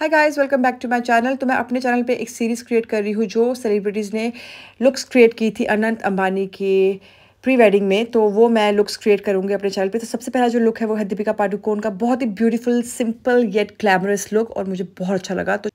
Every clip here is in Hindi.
Hi guys welcome back to my channel तो मैं अपने चैनल पे एक सीरीज़ क्रिएट कर रही हूँ जो सेलिब्रिटीज़ ने लुक्स क्रिएट की थी अनंत अंबानी के प्री वेडिंग में तो वो मैं लुक्स क्रिएट करूँगी अपने चैनल पे तो सबसे पहला जो लुक है वो है दीपिका पाडुकोन का बहुत ही beautiful simple yet glamorous look और मुझे बहुत अच्छा लगा तो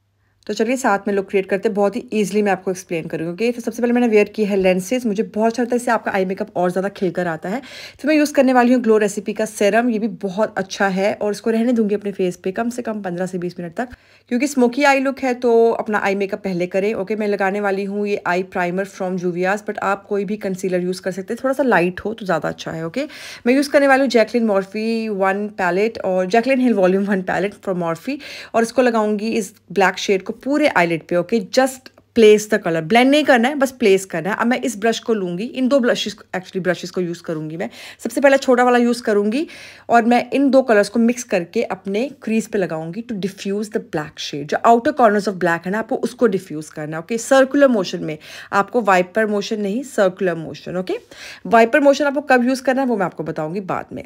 तो चलिए साथ में लुक क्रिएट करते हैं बहुत ही ईजिली मैं आपको एक्सप्लेन करूँगी क्योंकि तो सबसे पहले मैंने वेयर की है लेंसेज मुझे बहुत अच्छा लगता है इससे आपका आई मेकअप और ज़्यादा खिलकर आता है फिर तो मैं यूज़ करने वाली हूँ ग्लो रेसिपी का सेरम ये भी बहुत अच्छा है और इसको रहने दूंगी अपने फेस पर कम से कम पंद्रह से बीस मिनट तक क्योंकि स्मोकी आई लुक है तो अपना आई मेकअप पहले करें ओके मैं लगाने वाली हूँ ये eye primer from Juvia's but आप कोई भी कंसीलर यूज़ कर सकते हैं थोड़ा सा लाइट हो तो ज़्यादा अच्छा है ओके मैं यूज़ करने वाली हूँ जैकलिन मॉर्फी वन पैलेट और Jaclyn Hill volume one palette from Morphe और इसको लगाऊंगी इस ब्लैक शेड को पूरे आईलेट पे okay just place the colour blend नहीं करना है बस प्लेस करना है अब मैं इस ब्रश को लूँगी इन दो ब्रशेस एक्चुअली ब्रशेस को यूज़ करूँगी मैं सबसे पहले छोटा वाला यूज़ करूँगी और मैं इन दो कलर्स को मिक्स करके अपने क्रीज पे लगाऊंगी to diffuse the black shade जो आउटर कॉर्नर्स ऑफ ब्लैक है ना आपको उसको डिफ्यूज़ करना ओके सर्कुलर मोशन में आपको वाइपर मोशन नहीं circular motion okay wiper motion आपको कब यूज़ करना है वो मैं आपको बताऊँगी बाद में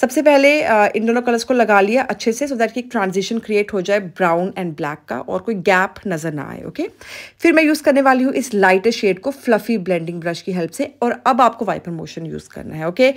सबसे पहले इन दोनों कलर्स को लगा लिया अच्छे से सो दैट कि ट्रांजिशन क्रिएट हो जाए ब्राउन एंड ब्लैक का और कोई गैप नज़र ना आए ओके फिर फिर मैं यूज़ करने वाली हूँ इस लाइटेस्ट शेड को फ्लफी ब्लेंडिंग ब्रश की हेल्प से और अब आपको वाइपर मोशन यूज़ करना है ओके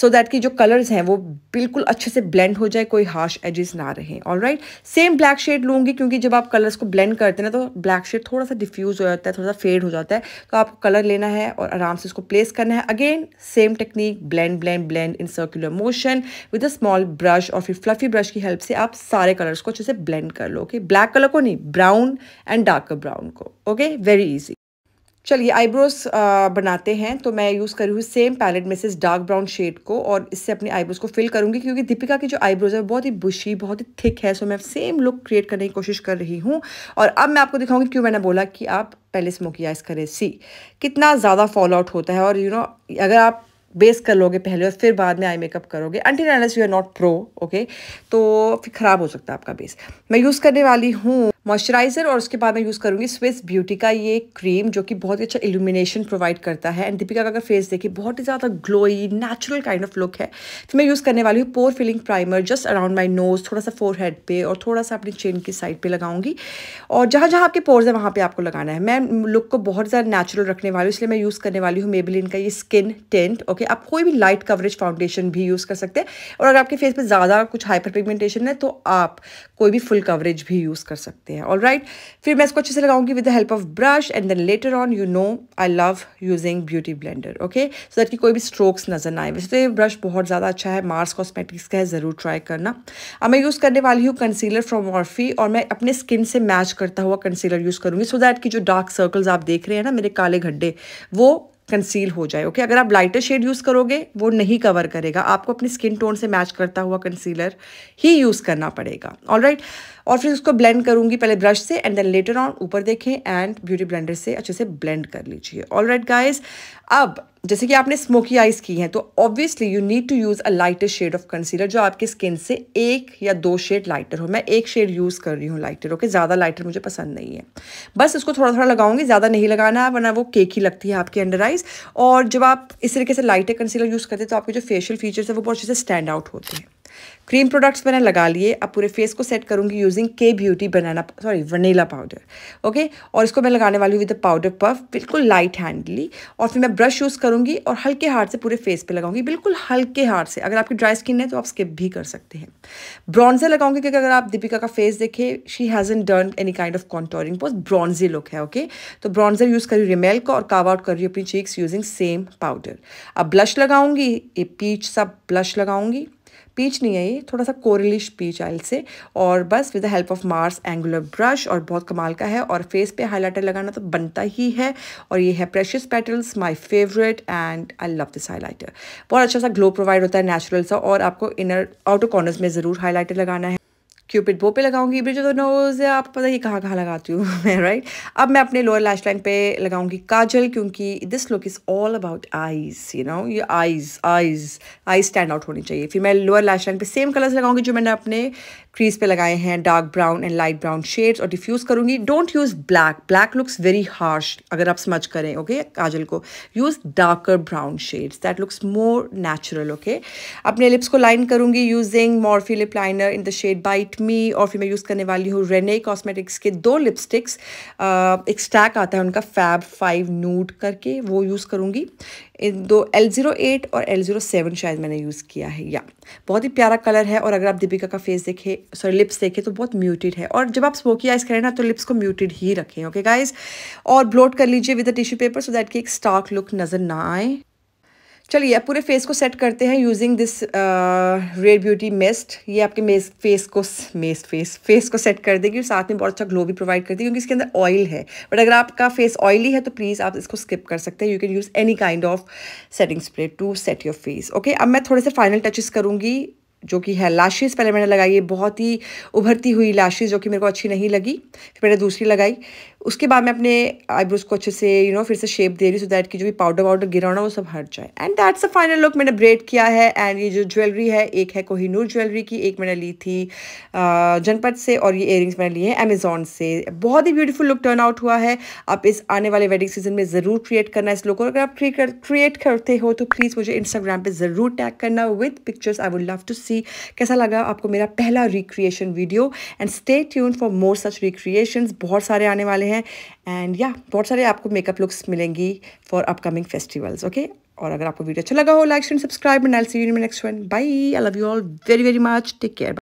सो दैट कि जो कलर्स हैं वो बिल्कुल अच्छे से ब्लेंड हो जाए कोई हार्श एजेस ना रहे और राइट सेम ब्लैक शेड लूँगी क्योंकि जब आप कलर्स को ब्लेंड करते हैं ना तो ब्लैक शेड थोड़ा सा डिफ्यूज़ हो जाता है थोड़ा सा फेड हो जाता है तो आपको कलर लेना है और आराम से उसको प्लेस करना है again same technique blend blend blend in circular motion with a small brush और फिर फ्लफी ब्रश की हेल्प से आप सारे कलर्स को अच्छे से ब्लेंड कर लो ओके ब्लैक कलर को नहीं ब्राउन एंड डार्कर ब्राउन को ओके वेरी ईजी चलिए आईब्रोज बनाते हैं तो मैं यूज़ कर रही हूँ सेम पैलेट में से इस डार्क ब्राउन शेड को और इससे अपने आईब्रोज को फिल करूँगी क्योंकि दीपिका की जो आईब्रोज है बहुत ही बुशी बहुत ही थिक है सो मैं सेम लुक क्रिएट करने की कोशिश कर रही हूँ और अब मैं आपको दिखाऊंगी क्यों मैंने बोला कि आप पहले स्मोकी आइस करें सी कितना ज़्यादा फॉल आउट होता है और यू you नो know, अगर आप बेस कर लोगे पहले और फिर बाद में आई मेकअप करोगे until unless you are not pro okay तो फिर ख़राब हो सकता है आपका बेस मैं यूज़ करने वाली हूँ मॉइस्चराइज़र और उसके बाद मैं यूज़ करूँगी स्विस ब्यूटी का ये क्रीम जो कि बहुत ही अच्छा इल्यूमिनेशन प्रोवाइड करता है एंड दीपिका का अगर फेस देखिए बहुत ही ज़्यादा glowy natural kind of look है तो मैं यूज़ करने वाली हूँ pore filling primer just around my nose थोड़ा सा फोर हेड पे और थोड़ा सा अपनी चेन की साइड पर लगाऊंगी और जहाँ जहाँ आपके पोर्स है वहाँ पर आपको लगाना है मैं लुक को बहुत ज़्यादा नेचुरल रखने वाली हूँ इसलिए मैं यूज़ करने वाली हूँ मेबलिन का ये स्किन टेंट ओके आप कोई भी लाइट कवरेज फाउंडेशन भी यूज़ कर सकते हैं और अगर आपके फेस पर ज़्यादा कुछ हाइपर पिगमेंटेशन है तो आप कोई भी फुल कवरेज भी यूज़ कर सकते हैं सकते हैं ऑल राइट फिर मैं इसको अच्छे से लगाऊंगी with the help of brush and then later on you know I love using beauty blender okay so that की कोई भी स्ट्रोक्स नजर ना आए वैसे तो ये ब्रश बहुत ज़्यादा अच्छा है मार्स कॉस्मेटिक्स का है ज़रूर ट्राई करना अब मैं यूज़ करने वाली हूँ कंसीलर फ्रॉम ऑर्फी और मैं अपने स्किन से मैच करता हुआ कंसीलर यूज़ करूँगी सो दैट की जो डार्क सर्कल्स आप देख रहे हैं ना मेरे काले घड्ढे वो कंसील हो जाए ओके okay? अगर आप लाइटर शेड यूज़ करोगे वो नहीं कवर करेगा आपको अपनी स्किन टोन से मैच करता हुआ कंसीलर ही यूज़ करना पड़ेगा ऑल राइट right? और फिर उसको ब्लेंड करूँगी पहले ब्रश से एंड देन लेटर ऑन ऊपर देखें एंड ब्यूटी ब्लेंडर से अच्छे से ब्लेंड कर लीजिए ऑल राइट गाइज अब जैसे कि आपने स्मोकी आइज़ की हैं तो obviously you need to use a lighter shade of concealer जो आपकी स्किन से एक या दो शेड लाइटर हो मैं एक शेड यूज़ कर रही हूँ लाइटर ओके ज़्यादा लाइटर मुझे पसंद नहीं है बस इसको थोड़ा थोड़ा लगाऊंगी ज़्यादा नहीं लगाना है वरना वो केक ही लगती है आपके अंडर आइज़ और जब आप इस तरीके से लाइटर कंसीलर यूज़ करते हैं तो आपके जो फेशियल फीचर्स है वो बहुत अच्छे से स्टैंड आउट होते हैं क्रीम प्रोडक्ट्स मैंने लगा लिए अब पूरे फेस को सेट करूँगी यूजिंग के beauty banana sorry vanilla powder okay और इसको मैं लगाने वाली हूँ विद पाउडर पफ बिल्कुल लाइट हैंडली और फिर मैं ब्रश यूज़ करूँगी और हल्के हाथ से पूरे फेस पे लगाऊंगी बिल्कुल हल्के हाथ से अगर आपकी ड्राई स्किन है तो आप स्किप भी कर सकते हैं ब्रॉन्जर लगाऊंगी क्योंकि अगर आप दीपिका का फेस देखें she hasn't done any kind of contouring बहुत ब्रॉन्जी लुक है ओके तो ब्रॉन्जर यूज़ करी रिमेल का और काव आउट कर रही अपनी चीक्स यूजिंग सेम पाउडर अब ब्लश लगाऊंगी ये पीच सा ब्लश लगाऊंगी पीच नहीं है ये थोड़ा सा कोरलिश पीच आई से और बस with the help of Mars angular brush और बहुत कमाल का है और फेस पे हाईलाइटर लगाना तो बनता ही है और ये है precious petals my favourite and I love this highlighter बहुत अच्छा सा ग्लो प्रोवाइड होता है नेचुरल सा और आपको इनर आउटर कॉर्नर्स में ज़रूर हाईलाइटर लगाना है क्यूपिड बो पे लगाऊंगी ब्रिज ऑफ द नोज़ या आप पता ही कहाँ कहाँ लगाती हूँ मैं राइट अब मैं अपने लोअर लैश लाइन पे लगाऊंगी काजल क्योंकि this look is all about eyes you know ये eyes eyes eye stand out होनी चाहिए फिर मैं लोअर लैश लाइन पे सेम कलर्स लगाऊंगी जो मैंने अपने क्रीज पे लगाए हैं dark brown and light brown shades और डिफ्यूज़ करूंगी don't use black black looks very harsh अगर आप समझ करें ओके okay? काजल को use darker brown shades that looks more natural okay अपने लिप्स को लाइन करूंगी using Morphe lip liner in the shade bite me और फिर मैं यूज़ करने वाली हूँ रेने कॉस्मेटिक्स के दो लिपस्टिक्स एक स्टैक आता है उनका फैब फाइव नूट करके वो यूज़ करूँगी इन दो एल ज़ीरो एट और एल ज़ीरो सेवन शायद मैंने यूज़ किया है या बहुत ही प्यारा कलर है और अगर आप दीपिका का फेस देखें सॉरी लिप्स देखें तो बहुत म्यूटेड है और जब आप स्मोकी आइस करें ना तो लिप्स को म्यूटेड ही रखें ओके गाइज और ब्लोट कर लीजिए with the tissue paper so that की एक स्टार्क लुक नज़र ना आए चलिए अब पूरे फेस को सेट करते हैं using this red beauty mist ये आपके मेस फेस को मेस फेस फेस को सेट कर देगी और साथ में बहुत अच्छा ग्लो भी प्रोवाइड करती है क्योंकि इसके अंदर ऑयल है बट अगर आपका फेस ऑयली है तो प्लीज़ आप इसको स्किप कर सकते हैं you can use any kind of setting spray to set your face okay अब मैं थोड़े से फाइनल टचेस करूँगी जो कि है लाशेज़ पहले मैंने लगाई है बहुत ही उभरती हुई लाशेज़ जो कि मेरे को अच्छी नहीं लगी फिर मैंने दूसरी लगाई उसके बाद मैं अपने आईब्रोज को अच्छे से यू you नो know, फिर से शेप दे रही सो दैट कि जो भी पाउडर वाउडर गिरा ना वो सब हट जाए and that's a final look मैंने ब्रेड किया है एंड ये जो ज्वेलरी है एक है कोहिनूर ज्वेलरी की एक मैंने ली थी जनपद से और ये एयरिंग्स मैंने लिए हैं अमेजोन से बहुत ही ब्यूटीफुल लुक टर्न आउट हुआ है आप इस आने वाले वेडिंग सीजन में ज़रूर क्रिएट करना इस लुक को अगर आप क्रिएट करते हो तो प्लीज़ मुझे इंस्टाग्राम पर ज़रूर टैग करना with pictures I would love to see कैसा लगा आपको मेरा पहला recreation video and stay tune for more such recreation बहुत सारे आने वाले हैं हैं एंड या बहुत सारे आपको मेकअप लुक्स मिलेंगी फॉर अपकमिंग फेस्टिवल्स ओके और अगर आपको वीडियो अच्छा लगा हो like and subscribe and I see you in next one bye I love you all very very much take care